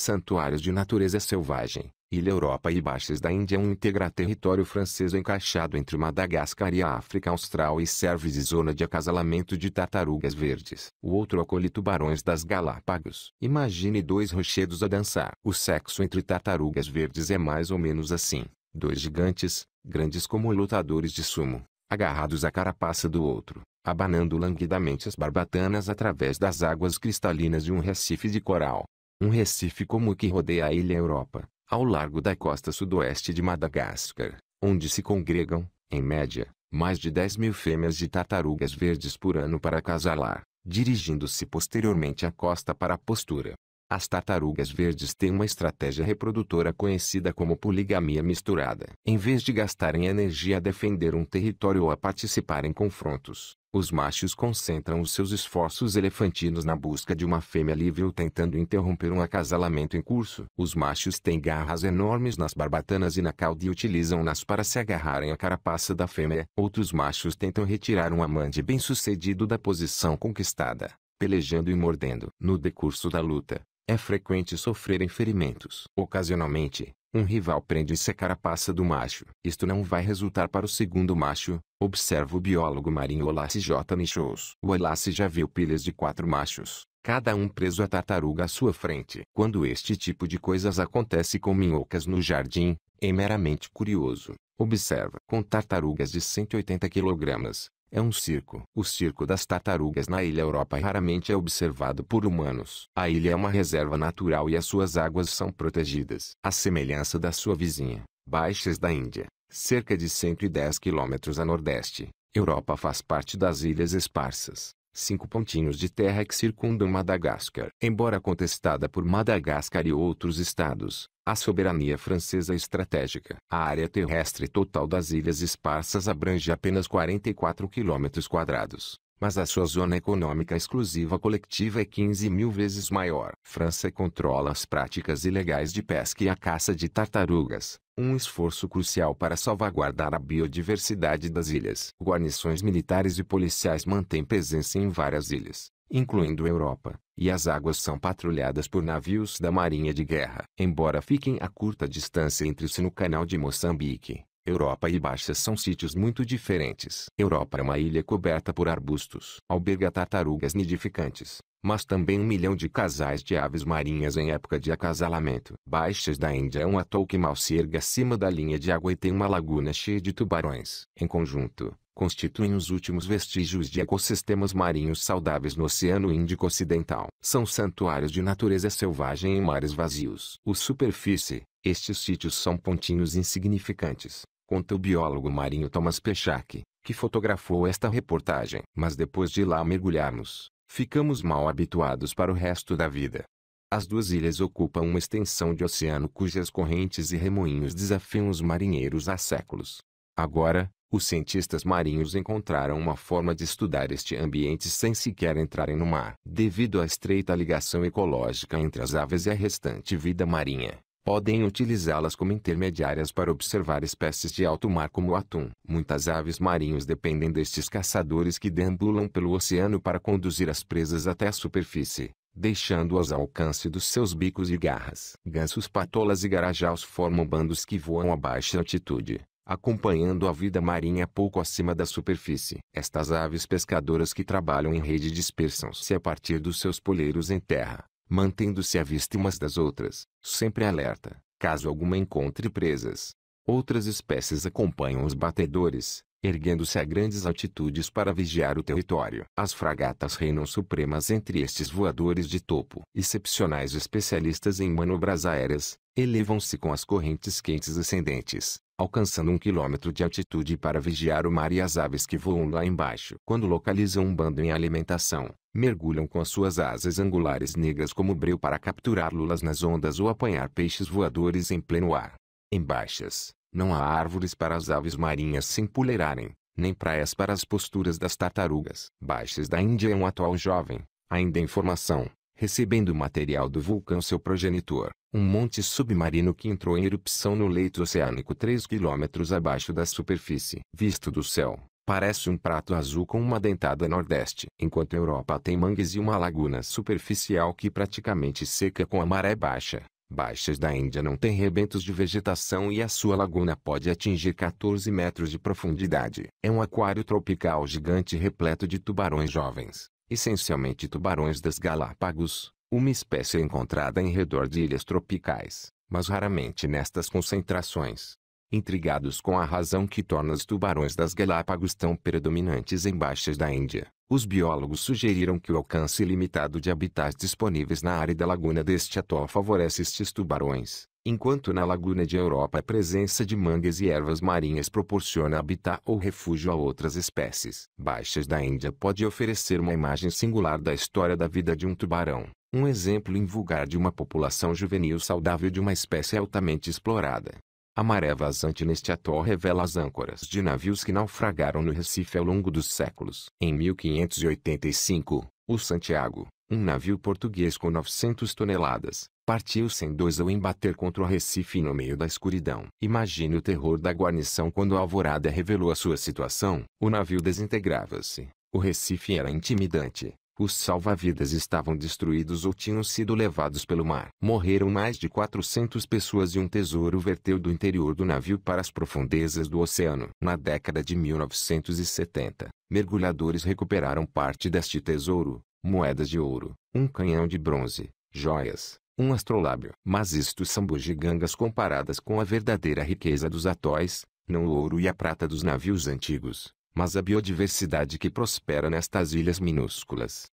santuários de natureza selvagem, Ilha Europa e Baixas da Índia é um integra território francês encaixado entre Madagascar e a África Austral e serve de zona de acasalamento de tartarugas verdes. O outro acolhe tubarões das Galápagos. Imagine dois rochedos a dançar. O sexo entre tartarugas verdes é mais ou menos assim. Dois gigantes, grandes como lutadores de sumo, agarrados à carapaça do outro, abanando languidamente as barbatanas através das águas cristalinas de um recife de coral um recife como o que rodeia a ilha Europa, ao largo da costa sudoeste de Madagascar, onde se congregam, em média, mais de 10 mil fêmeas de tartarugas verdes por ano para acasalar, dirigindo-se posteriormente à costa para a postura. As tartarugas verdes têm uma estratégia reprodutora conhecida como poligamia misturada. Em vez de gastarem energia a defender um território ou a participar em confrontos, os machos concentram os seus esforços elefantinos na busca de uma fêmea livre ou tentando interromper um acasalamento em curso. Os machos têm garras enormes nas barbatanas e na cauda e utilizam-nas para se agarrarem à carapaça da fêmea. Outros machos tentam retirar um amante bem-sucedido da posição conquistada pelejando e mordendo. No decurso da luta, é frequente sofrerem ferimentos. Ocasionalmente, um rival prende e secar a passa do macho. Isto não vai resultar para o segundo macho, observa o biólogo marinho Olace J. Nichols. O Olace já viu pilhas de quatro machos, cada um preso a tartaruga à sua frente. Quando este tipo de coisas acontece com minhocas no jardim, é meramente curioso. Observa. Com tartarugas de 180 kg, é um circo. O circo das tartarugas na Ilha Europa raramente é observado por humanos. A ilha é uma reserva natural e as suas águas são protegidas. A semelhança da sua vizinha, Baixas da Índia, cerca de 110 km a nordeste, Europa faz parte das ilhas esparsas, cinco pontinhos de terra que circundam Madagascar. Embora contestada por Madagascar e outros estados, a soberania francesa estratégica. A área terrestre total das ilhas esparsas abrange apenas 44 quilômetros quadrados, mas a sua zona econômica exclusiva coletiva é 15 mil vezes maior. França controla as práticas ilegais de pesca e a caça de tartarugas, um esforço crucial para salvaguardar a biodiversidade das ilhas. Guarnições militares e policiais mantêm presença em várias ilhas, incluindo a Europa, e as águas são patrulhadas por navios da Marinha de Guerra. Embora fiquem a curta distância entre si no canal de Moçambique, Europa e Baixa são sítios muito diferentes. Europa é uma ilha coberta por arbustos. Alberga tartarugas nidificantes, mas também um milhão de casais de aves marinhas em época de acasalamento. Baixas da Índia é um atol que mal se erga acima da linha de água e tem uma laguna cheia de tubarões. Em conjunto, constituem os últimos vestígios de ecossistemas marinhos saudáveis no Oceano Índico Ocidental. São santuários de natureza selvagem em mares vazios. O superfície, estes sítios são pontinhos insignificantes, conta o biólogo marinho Thomas Pechak, que fotografou esta reportagem. Mas depois de lá mergulharmos, ficamos mal habituados para o resto da vida. As duas ilhas ocupam uma extensão de oceano cujas correntes e remoinhos desafiam os marinheiros há séculos. Agora, os cientistas marinhos encontraram uma forma de estudar este ambiente sem sequer entrarem no mar. Devido à estreita ligação ecológica entre as aves e a restante vida marinha, podem utilizá-las como intermediárias para observar espécies de alto mar como o atum. Muitas aves marinhas dependem destes caçadores que deambulam pelo oceano para conduzir as presas até a superfície deixando-as ao alcance dos seus bicos e garras. Gansos patolas e garajaus formam bandos que voam a baixa altitude, acompanhando a vida marinha pouco acima da superfície. Estas aves pescadoras que trabalham em rede dispersam-se a partir dos seus poleiros em terra, mantendo-se à vista umas das outras, sempre alerta, caso alguma encontre presas. Outras espécies acompanham os batedores, erguendo-se a grandes altitudes para vigiar o território. As fragatas reinam supremas entre estes voadores de topo. Excepcionais especialistas em manobras aéreas, elevam-se com as correntes quentes ascendentes, alcançando um quilômetro de altitude para vigiar o mar e as aves que voam lá embaixo. Quando localizam um bando em alimentação, mergulham com as suas asas angulares negras como breu para capturar lulas nas ondas ou apanhar peixes voadores em pleno ar. Em baixas, não há árvores para as aves marinhas se empolerarem, nem praias para as posturas das tartarugas. Baixas da Índia é um atual jovem, ainda em formação, recebendo material do vulcão seu progenitor, um monte submarino que entrou em erupção no leito oceânico 3 quilômetros abaixo da superfície. Visto do céu, parece um prato azul com uma dentada nordeste. Enquanto a Europa tem mangues e uma laguna superficial que praticamente seca com a maré baixa, baixas da Índia não tem rebentos de vegetação e a sua laguna pode atingir 14 metros de profundidade. É um aquário tropical gigante repleto de tubarões jovens, essencialmente tubarões das Galápagos, uma espécie encontrada em redor de ilhas tropicais, mas raramente nestas concentrações. Intrigados com a razão que torna os tubarões das Galápagos tão predominantes em baixas da Índia, os biólogos sugeriram que o alcance limitado de habitats disponíveis na área da laguna deste atol favorece estes tubarões, enquanto na laguna de Europa a presença de mangues e ervas marinhas proporciona habitat ou refúgio a outras espécies. Baixas da Índia pode oferecer uma imagem singular da história da vida de um tubarão. Um exemplo invulgar de uma população juvenil saudável de uma espécie altamente explorada. A maré vazante neste atol revela as âncoras de navios que naufragaram no Recife ao longo dos séculos. Em 1585, o Santiago, um navio português com 900 toneladas, partiu sem dois ao embater contra o Recife no meio da escuridão. Imagine o terror da guarnição quando a alvorada revelou a sua situação. O navio desintegrava-se. O Recife era intimidante. Os salva-vidas estavam destruídos ou tinham sido levados pelo mar. Morreram mais de 400 pessoas e um tesouro verteu do interior do navio para as profundezas do oceano. Na década de 1970, mergulhadores recuperaram parte deste tesouro, moedas de ouro, um canhão de bronze, joias, um astrolábio. Mas isto são bugigangas comparadas com a verdadeira riqueza dos atóis, não o ouro e a prata dos navios antigos mas a biodiversidade que prospera nestas ilhas minúsculas